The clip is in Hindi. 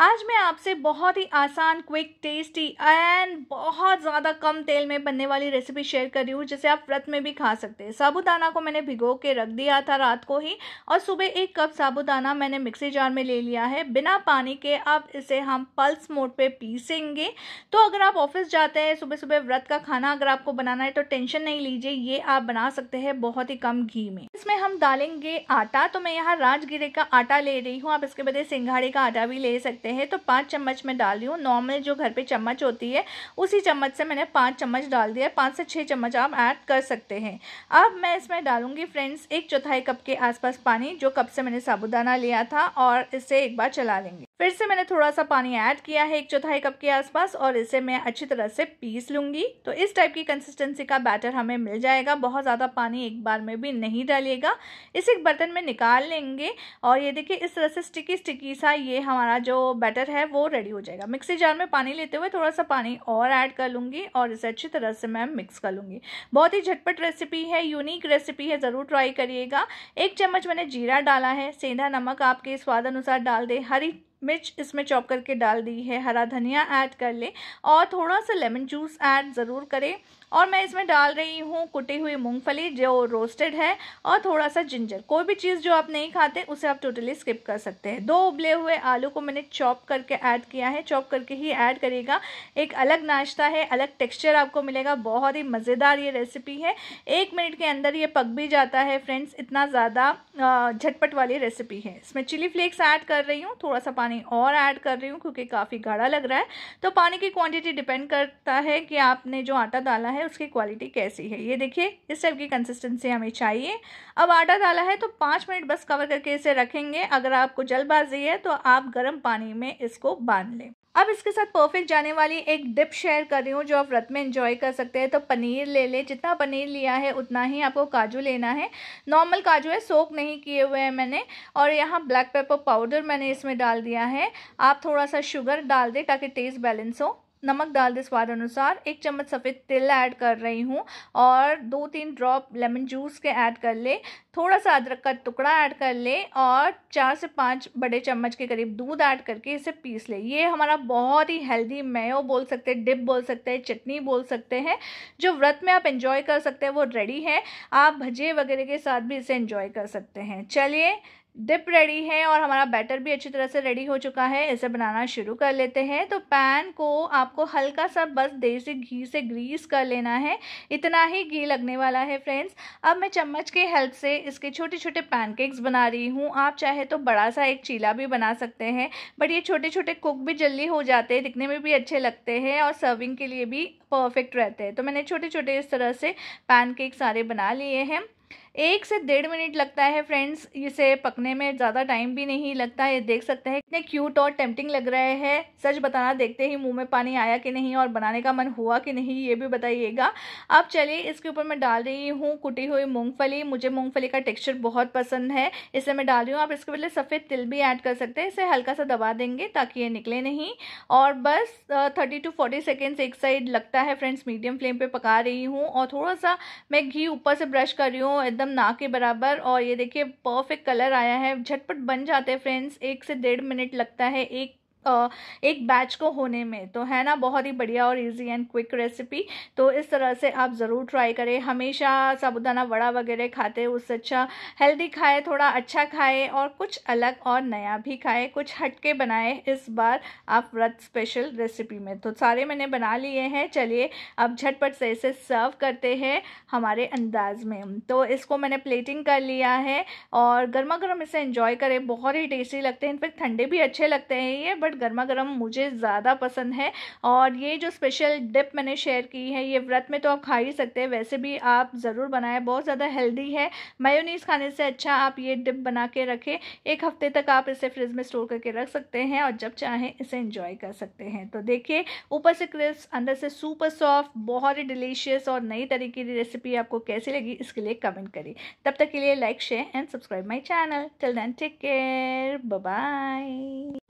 आज मैं आपसे बहुत ही आसान क्विक टेस्टी एंड बहुत ज़्यादा कम तेल में बनने वाली रेसिपी शेयर कर रही हूँ जिसे आप व्रत में भी खा सकते हैं साबूदाना को मैंने भिगो के रख दिया था रात को ही और सुबह एक कप साबूदाना मैंने मिक्सी जार में ले लिया है बिना पानी के अब इसे हम पल्स मोड पे पीसेंगे तो अगर आप ऑफिस जाते हैं सुबह सुबह व्रत का खाना अगर आपको बनाना है तो टेंशन नहीं लीजिए ये आप बना सकते हैं बहुत ही कम घी में इसमें हम डालेंगे आटा तो मैं यहाँ राजगिरे का आटा ले रही हूँ आप इसके बदले सिंघाड़े का आटा भी ले सकते हैं लेते हैं तो पाँच चम्मच मैं डाल रही हूँ नॉर्मल जो घर पे चम्मच होती है उसी चम्मच से मैंने पाँच चम्मच डाल दिया पाँच से छः चम्मच आप ऐड कर सकते हैं अब मैं इसमें डालूंगी फ्रेंड्स एक चौथाई कप के आसपास पानी जो कप से मैंने साबुदाना लिया था और इसे एक बार चला लेंगे फिर से मैंने थोड़ा सा पानी ऐड किया है एक चौथाई कप के आसपास और इसे मैं अच्छी तरह से पीस लूँगी तो इस टाइप की कंसिस्टेंसी का बैटर हमें मिल जाएगा बहुत ज़्यादा पानी एक बार में भी नहीं डालिएगा इसे एक बर्तन में निकाल लेंगे और ये देखिए इस तरह से स्टिकी स्टिकी सा ये हमारा जो बैटर है वो रेडी हो जाएगा मिक्सी जार में पानी लेते हुए थोड़ा सा पानी और ऐड कर लूँगी और इसे अच्छी तरह से मैं मिक्स कर लूँगी बहुत ही झटपट रेसिपी है यूनिक रेसिपी है ज़रूर ट्राई करिएगा एक चम्मच मैंने जीरा डाला है सेंधा नमक आपके स्वाद अनुसार डाल दें हरी मिर्च इसमें चॉप करके डाल दी है हरा धनिया ऐड कर लें और थोड़ा सा लेमन जूस ऐड ज़रूर करें और मैं इसमें डाल रही हूँ कुटी हुई मूँगफली जो रोस्टेड है और थोड़ा सा जिंजर कोई भी चीज़ जो आप नहीं खाते उसे आप टोटली स्किप कर सकते हैं दो उबले हुए आलू को मैंने चॉप करके ऐड किया है चॉप करके ही ऐड करेगा एक अलग नाश्ता है अलग टेक्स्चर आपको मिलेगा बहुत ही मज़ेदार ये रेसिपी है एक मिनट के अंदर ये पक भी जाता है फ्रेंड्स इतना ज़्यादा झटपट वाली रेसिपी है इसमें चिली फ्लेक्स ऐड कर रही हूँ थोड़ा सा पानी और ऐड कर रही हूँ क्योंकि काफ़ी गाढ़ा लग रहा है तो पानी की क्वांटिटी डिपेंड करता है कि आपने जो आटा डाला है है उसकी क्वालिटी कैसी है ये देखिए इस टाइप की कंसिस्टेंसी हमें चाहिए अब आटा डाला है तो पाँच मिनट बस कवर करके इसे रखेंगे अगर आपको जल्दबाजी है तो आप गर्म पानी में इसको बांध लें अब इसके साथ परफेक्ट जाने वाली एक डिप शेयर कर रही हूँ जो आप व्रत में इंजॉय कर सकते हैं तो पनीर ले लें जितना पनीर लिया है उतना ही आपको काजू लेना है नॉर्मल काजू है सोक नहीं किए हुए हैं मैंने और यहाँ ब्लैक पेपर पाउडर मैंने इसमें डाल दिया है आप थोड़ा सा शुगर डाल दें ताकि टेस्ट बैलेंस हो नमक डाल दे स्वाद अनुसार एक चम्मच सफ़ेद तिल ऐड कर रही हूँ और दो तीन ड्रॉप लेमन जूस के ऐड कर ले थोड़ा सा अदरक का टुकड़ा ऐड कर ले और चार से पाँच बड़े चम्मच के करीब दूध ऐड करके इसे पीस ले ये हमारा बहुत ही हेल्दी मेयो बोल सकते हैं डिप बोल सकते हैं चटनी बोल सकते हैं जो व्रत में आप इंजॉय कर सकते हैं वो रेडी है आप भजे वगैरह के साथ भी इसे इंजॉय कर सकते हैं चलिए डिप रेडी है और हमारा बैटर भी अच्छी तरह से रेडी हो चुका है इसे बनाना शुरू कर लेते हैं तो पैन को आपको हल्का सा बस देसी घी से ग्रीस कर लेना है इतना ही घी लगने वाला है फ्रेंड्स अब मैं चम्मच के हेल्प से इसके छोटे छोटे पैनकेक्स बना रही हूँ आप चाहे तो बड़ा सा एक चीला भी बना सकते हैं बट ये छोटे छोटे कुक भी जल्दी हो जाते हैं दिखने में भी अच्छे लगते हैं और सर्विंग के लिए भी परफेक्ट रहते हैं तो मैंने छोटे छोटे इस तरह से पैनकेक सारे बना लिए हैं एक से डेढ़ मिनट लगता है फ्रेंड्स इसे पकने में ज़्यादा टाइम भी नहीं लगता ये देख सकते हैं कितने क्यूट और टेम्पटिंग लग रहे हैं सच बताना देखते ही मुंह में पानी आया कि नहीं और बनाने का मन हुआ कि नहीं ये भी बताइएगा अब चलिए इसके ऊपर मैं डाल रही हूँ कुटी हुई मूँगफली मुझे मूँगफली का टेक्स्चर बहुत पसंद है इसे मैं डाल रही हूँ आप इसके बदले सफ़ेद तिल भी ऐड कर सकते हैं इसे हल्का सा दबा देंगे ताकि ये निकले नहीं और बस थर्टी टू फोर्टी सेकेंड्स एक साइड लगता है फ्रेंड्स मीडियम फ्लेम पर पका रही हूँ और थोड़ा सा मैं घी ऊपर से ब्रश कर रही हूँ एकदम एकदम ना के बराबर और ये देखिए परफेक्ट कलर आया है झटपट बन जाते हैं फ्रेंड्स एक से डेढ़ मिनट लगता है एक एक बैच को होने में तो है ना बहुत ही बढ़िया और इजी एंड क्विक रेसिपी तो इस तरह से आप ज़रूर ट्राई करें हमेशा साबुदाना वड़ा वगैरह खाते उससे अच्छा हेल्दी खाए थोड़ा अच्छा खाए और कुछ अलग और नया भी खाए कुछ हटके बनाए इस बार आप व्रत स्पेशल रेसिपी में तो सारे मैंने बना लिए हैं चलिए अब झटपट से इसे सर्व करते हैं हमारे अंदाज में तो इसको मैंने प्लेटिंग कर लिया है और गर्मा गर्म इसे इन्जॉय करें बहुत ही टेस्टी लगते हैं पर ठंडे भी अच्छे लगते हैं ये बट गर्मा गर्म मुझे ज़्यादा पसंद है और ये जो स्पेशल डिप मैंने शेयर की है ये व्रत में तो आप खा ही सकते हैं वैसे भी आप ज़रूर बनाएं बहुत ज़्यादा हेल्दी है मायोनीज खाने से अच्छा आप ये डिप बना के रखें एक हफ्ते तक आप इसे फ्रिज में स्टोर करके रख सकते हैं और जब चाहें इसे इंजॉय कर सकते हैं तो देखिए ऊपर से क्रिस्प अंदर से सुपर सॉफ्ट बहुत ही डिलीशियस और नई तरीके की रेसिपी आपको कैसी लगी इसके लिए कमेंट करें तब तक के लिए like share and subscribe my channel till then take care bye